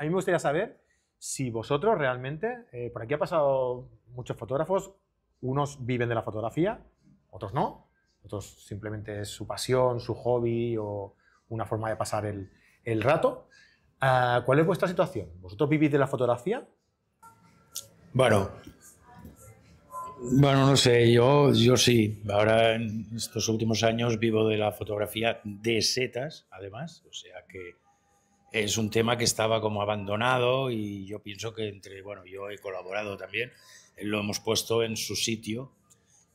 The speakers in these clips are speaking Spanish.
a mí me gustaría saber si vosotros realmente, eh, por aquí ha pasado muchos fotógrafos, unos viven de la fotografía, otros no, otros simplemente es su pasión, su hobby o una forma de pasar el, rato. Ah, ¿Cuál es vuestra situación? ¿Vosotros vivís de la fotografía? Bueno, bueno, no sé, yo, yo sí. Ahora en estos últimos años vivo de la fotografía de setas, además, o sea que es un tema que estaba como abandonado y yo pienso que entre, bueno, yo he colaborado también, lo hemos puesto en su sitio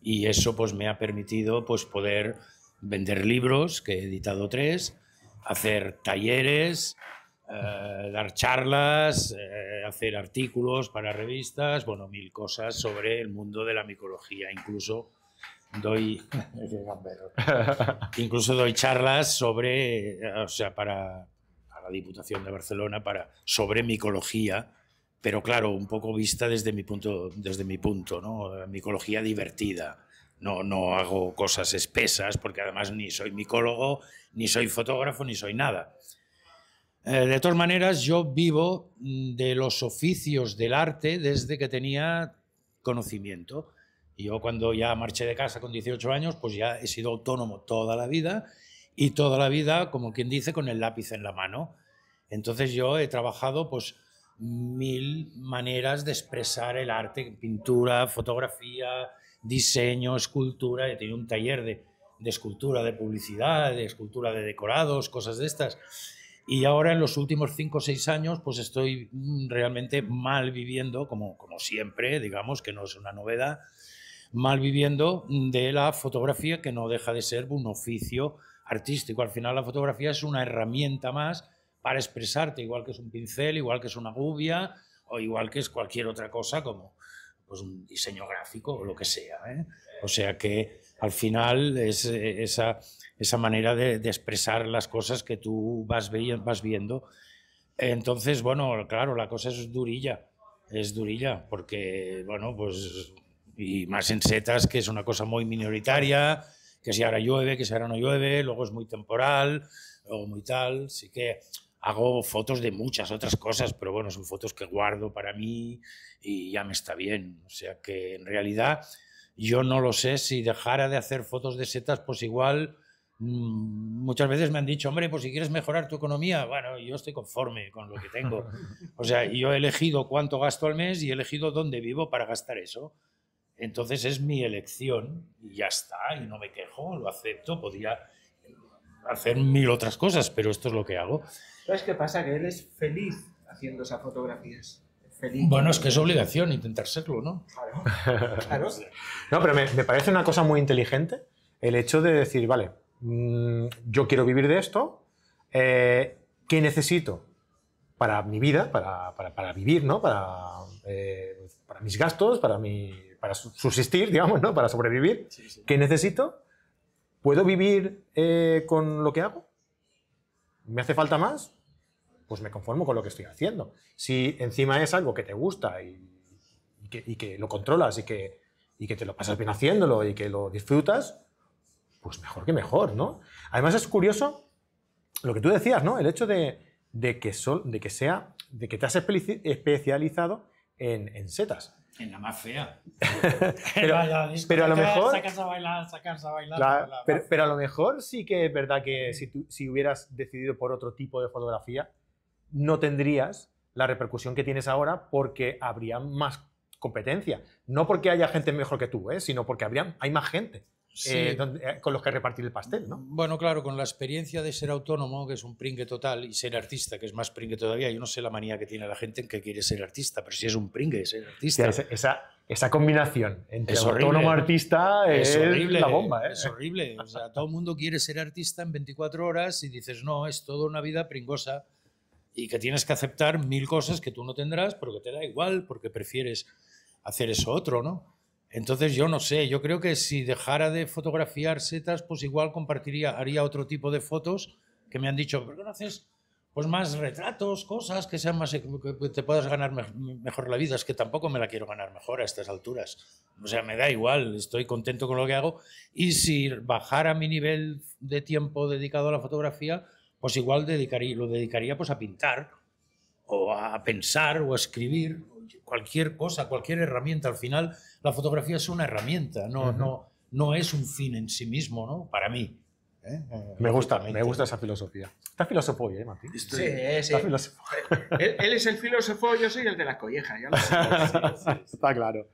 y eso pues me ha permitido pues poder vender libros, que he editado tres, hacer talleres, eh, dar charlas, eh, hacer artículos para revistas, bueno, mil cosas sobre el mundo de la micología, incluso doy incluso doy charlas sobre o sea para la Diputación de Barcelona para, sobre micología, pero claro, un poco vista desde mi punto, desde mi punto ¿no? micología divertida. No, no hago cosas espesas porque además ni soy micólogo, ni soy fotógrafo, ni soy nada. Eh, de todas maneras, yo vivo mm, de los oficios del arte desde que tenía conocimiento. Yo cuando ya marché de casa con 18 años, pues ya he sido autónomo toda la vida y toda la vida, como quien dice, con el lápiz en la mano. Entonces yo he trabajado pues mil maneras de expresar el arte, pintura, fotografía, diseño, escultura. He tenido un taller de, de escultura de publicidad, de escultura de decorados, cosas de estas. Y ahora en los últimos cinco o seis años pues estoy mm, realmente mal viviendo, como, como siempre, digamos que no es una novedad, mal viviendo de la fotografía que no deja de ser un oficio artístico. Al final la fotografía es una herramienta más para expresarte, igual que es un pincel, igual que es una gubia o igual que es cualquier otra cosa como pues, un diseño gráfico o lo que sea. ¿eh? O sea que al final es eh, esa, manera de, expresar las cosas que tú vas, vas viendo. Entonces, bueno, claro, la cosa es durilla, es durilla, porque, bueno, pues, y más en setas, que es una cosa muy minoritaria, que si ahora llueve, que si ahora no llueve, luego es muy temporal, luego muy tal, sí que hago fotos de muchas otras cosas, pero bueno, son fotos que guardo para mí y ya me está bien. O sea que en realidad yo no lo sé si dejara de hacer fotos de setas, pues igual mm, muchas veces me han dicho, hombre, pues si quieres mejorar tu economía, bueno, yo estoy conforme con lo que tengo. O sea, yo he elegido cuánto gasto al mes y he elegido dónde vivo para gastar eso. Entonces es mi elección y ya está, y no me quejo, lo acepto, podía hacer mil otras cosas, pero esto es lo que hago. ¿Sabes qué pasa? Que él es feliz haciendo esas fotografías. Feliz. Bueno, es que es obligación intentar serlo, ¿no? Claro. claro. no, pero me, parece una cosa muy inteligente el hecho de decir, vale, mm, yo quiero vivir de esto, eh, ¿qué necesito para mi vida, para, vivir, ¿no? Para, eh, para mis gastos, para mi para subsistir, digamos, ¿no? Para sobrevivir. ¿Qué necesito? ¿Puedo vivir eh, con lo que hago? ¿Me hace falta más? Pues me conformo con lo que estoy haciendo. Si encima es algo que te gusta y, que, lo controlas y que, te lo pasas bien haciéndolo y que lo disfrutas, pues mejor que mejor, ¿no? Además es curioso lo que tú decías, ¿no? El hecho de, que, de que, sea, de que te has especializado en setas. En la más fea. pero, a lo mejor. Sacarse a pero, a lo mejor sí que es verdad que mm. si, tú, si hubieras decidido por otro tipo de fotografía, no tendrías la repercusión que tienes ahora porque habría más competencia. No porque haya gente mejor que tú, ¿eh? sino porque habría, hay más gente. Eh, eh, con los que repartir el pastel, ¿no? Bueno, claro, con la experiencia de ser autónomo, que es un pringue total, y ser artista, que es más pringue todavía. Yo no sé la manía que tiene la gente en que quiere ser artista, pero si es un pringue ser artista. esa, combinación entre autónomo artista es, horrible, la bomba. ¿eh? Es horrible. todo el mundo quiere ser artista en 24 horas y dices, no, es toda una vida pringosa y que tienes que aceptar mil cosas que tú no tendrás, porque te da igual, porque prefieres hacer eso otro, ¿no? Entonces yo no sé, yo creo que si dejara de fotografiar setas, pues igual compartiría, haría otro tipo de fotos que me han dicho, ¿por qué no haces pues más retratos, cosas que sean más e-, que te puedas ganar mejor la vida? Es que tampoco me la quiero ganar mejor a estas alturas. O sea, me da igual, estoy contento con lo que hago y si bajara mi nivel de tiempo dedicado a la fotografía, pues igual dedicaría, lo dedicaría pues a pintar o a pensar o a escribir cualquier cosa, cualquier herramienta. Al final, la fotografía es una herramienta, no, no, no es un fin en sí mismo, ¿no? Para mí. ¿eh? Eh, me gusta, me gusta esa filosofía. Está filósofo hoy, ¿eh, Mati? Sí, sí. Eh, él, es el filósofo, yo soy el de las collejas. Está claro.